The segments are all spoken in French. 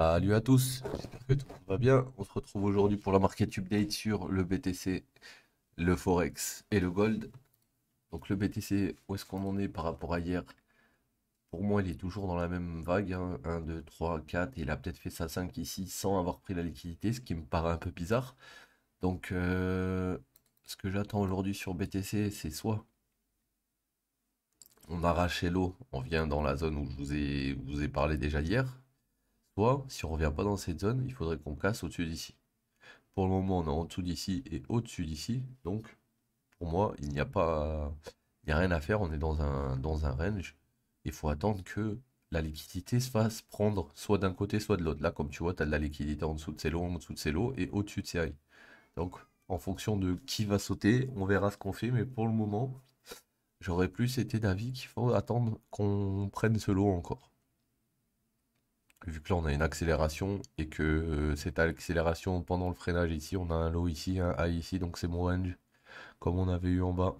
Salut à tous, j'espère que tout va bien. On se retrouve aujourd'hui pour la market update sur le BTC, le Forex et le Gold. Donc le BTC, où est-ce qu'on en est par rapport à hier Pour moi, il est toujours dans la même vague, 1, 2, 3, 4, il a peut-être fait sa 5 ici sans avoir pris la liquidité, ce qui me paraît un peu bizarre. Donc euh, ce que j'attends aujourd'hui sur BTC, c'est soit on arrache l'eau, on vient dans la zone où je vous ai, vous ai parlé déjà hier, si on revient pas dans cette zone, il faudrait qu'on casse au-dessus d'ici. Pour le moment, on est en dessous d'ici et au-dessus d'ici. Donc, pour moi, il n'y a pas... Il n'y a rien à faire. On est dans un, dans un range. Il faut attendre que la liquidité se fasse prendre soit d'un côté, soit de l'autre. Là, comme tu vois, tu as de la liquidité en dessous de ces lots, en dessous de ces lots et au-dessus de ces Donc, en fonction de qui va sauter, on verra ce qu'on fait. Mais pour le moment, j'aurais plus été d'avis qu'il faut attendre qu'on prenne ce lot encore vu que là on a une accélération et que euh, cette accélération pendant le freinage ici, on a un lot ici, un high ici, donc c'est mon range comme on avait eu en bas.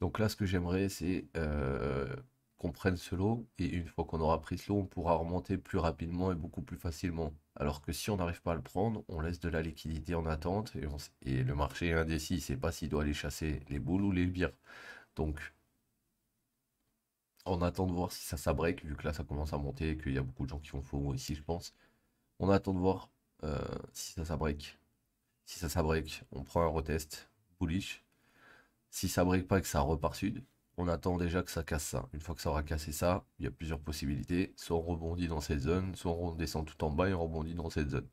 Donc là ce que j'aimerais c'est euh, qu'on prenne ce lot et une fois qu'on aura pris ce lot on pourra remonter plus rapidement et beaucoup plus facilement. Alors que si on n'arrive pas à le prendre, on laisse de la liquidité en attente et, le marché est indécis, il ne sait pas s'il doit aller chasser les boules ou les bières. Donc on attend de voir si ça, ça vu que là, ça commence à monter et qu'il y a beaucoup de gens qui font faux ici, je pense. On attend de voir euh, si ça, ça Si ça, ça on prend un retest bullish. Si ça break pas et que ça repart sud, on attend déjà que ça casse ça. Une fois que ça aura cassé ça, il y a plusieurs possibilités. Soit on rebondit dans cette zone, soit on descend tout en bas et on rebondit dans cette zone.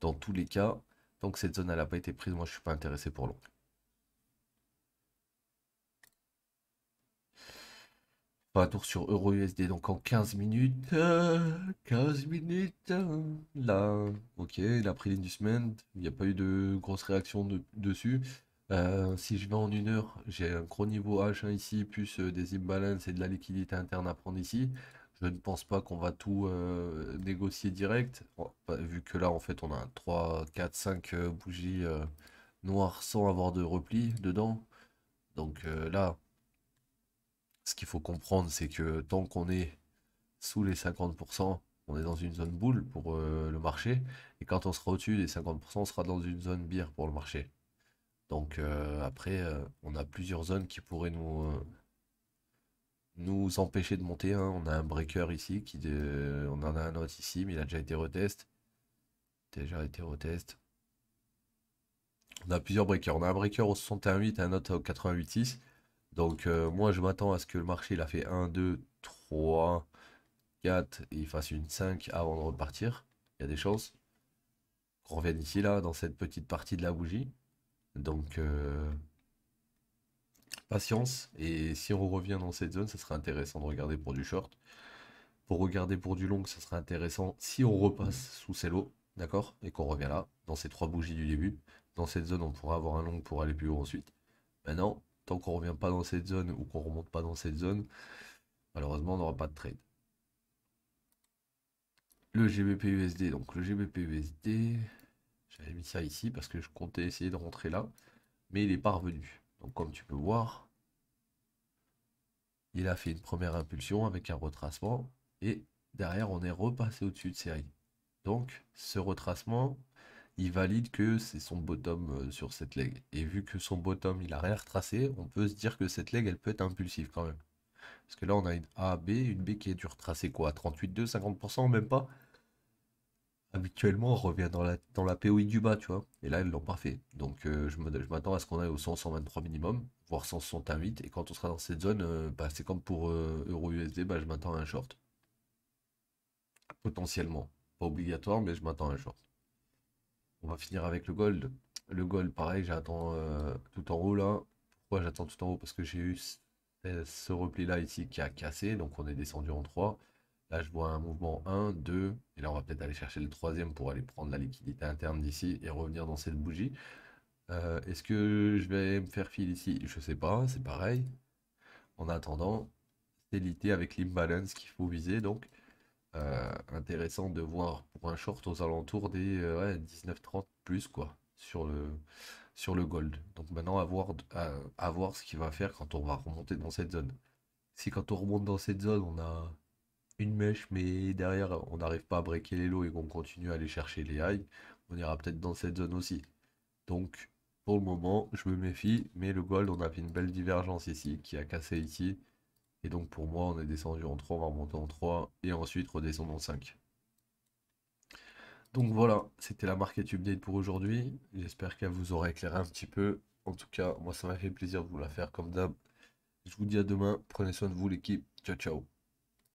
Dans tous les cas, tant que cette zone n'a pas été prise, moi je ne suis pas intéressé pour long. tour sur euro usd donc en 15 minutes. 15 euh, minutes. Euh, là, ok, la pris du semaine, il n'y a pas eu de grosse réaction dessus. Euh, si je vais en une heure, j'ai un gros niveau H1 ici, plus des imbalances et de la liquidité interne à prendre ici. Je ne pense pas qu'on va tout négocier direct, oh, bah, vu que là, en fait, on a 3, 4, 5 bougies noires sans avoir de repli dedans. Donc là, ce qu'il faut comprendre, c'est que tant qu'on est sous les 50%, on est dans une zone boule pour euh, le marché. Et quand on sera au-dessus des 50%, on sera dans une zone bière pour le marché. Donc euh, après, euh, on a plusieurs zones qui pourraient nous, nous empêcher de monter. Hein. On a un breaker ici, qui on en a un autre ici, mais il a déjà été retest. Déjà été retest. On a plusieurs breakers. On a un breaker au 61.8 et un autre au 88.6. Donc euh, moi je m'attends à ce que le marché il a fait 1, 2, 3, 4 et il fasse une 5 avant de repartir. Il y a des chances qu'on revienne ici là dans cette petite partie de la bougie. Donc euh, patience et si on revient dans cette zone ça sera intéressant de regarder pour du short. Pour regarder pour du long ça sera intéressant si on repasse sous ces lots. D'accord Et qu'on revient là, dans ces trois bougies du début. Dans cette zone, on pourra avoir un long pour aller plus haut ensuite. Maintenant, qu'on revient pas dans cette zone ou qu'on remonte pas dans cette zone, malheureusement, on n'aura pas de trade. Le GBPUSD donc le GBPUSD j'avais mis ça ici parce que je comptais essayer de rentrer là, mais il est pas revenu. Donc comme tu peux voir, il a fait une première impulsion avec un retracement et derrière on est repassé au-dessus de série. Donc ce retracement, il valide que c'est son bottom euh, sur cette leg. Et vu que son bottom, il a rien retracé, on peut se dire que cette leg, elle peut être impulsive quand même. Parce que là, on a une A, B, une B qui est dure tracée quoi 2, 50%, même pas habituellement on revient dans la, dans la POI du bas, tu vois. Et là, ils l'ont pas fait. Donc euh, je m'attends à ce qu'on aille au 100, 123 minimum, voire 168. Et quand on sera dans cette zone, euh, bah, c'est comme pour Euro USD, bah, je m'attends à un short. Potentiellement. Pas obligatoire, mais je m'attends à un short. On va finir avec le gold. Le gold, pareil, j'attends euh, tout en haut là. Pourquoi j'attends tout en haut Parce que j'ai eu ce repli là ici qui a cassé, donc on est descendu en 3. Là, je vois un mouvement 1, 2, et là, on va peut-être aller chercher le troisième pour aller prendre la liquidité interne d'ici et revenir dans cette bougie. Euh, est-ce que je vais me faire fil ici Je sais pas, c'est pareil. En attendant, c'est l'idée avec l'imbalance qu'il faut viser, donc euh, intéressant de voir pour un short aux alentours des 19.30 euh, plus quoi sur le sur le gold. Donc maintenant à voir, à, voir ce qu'il va faire quand on va remonter dans cette zone. Si quand on remonte dans cette zone on a une mèche mais derrière on n'arrive pas à breaker les lots et qu'on continue à aller chercher les highs, on ira peut-être dans cette zone aussi. Donc pour le moment je me méfie mais le gold on a fait une belle divergence ici qui a cassé ici et donc pour moi, on est descendu en 3, on va remonter en 3 et ensuite redescendre en 5. Donc voilà, c'était la market update pour aujourd'hui. J'espère qu'elle vous aura éclairé un petit peu. En tout cas, moi ça m'a fait plaisir de vous la faire comme d'hab. Je vous dis à demain. Prenez soin de vous l'équipe. Ciao ciao.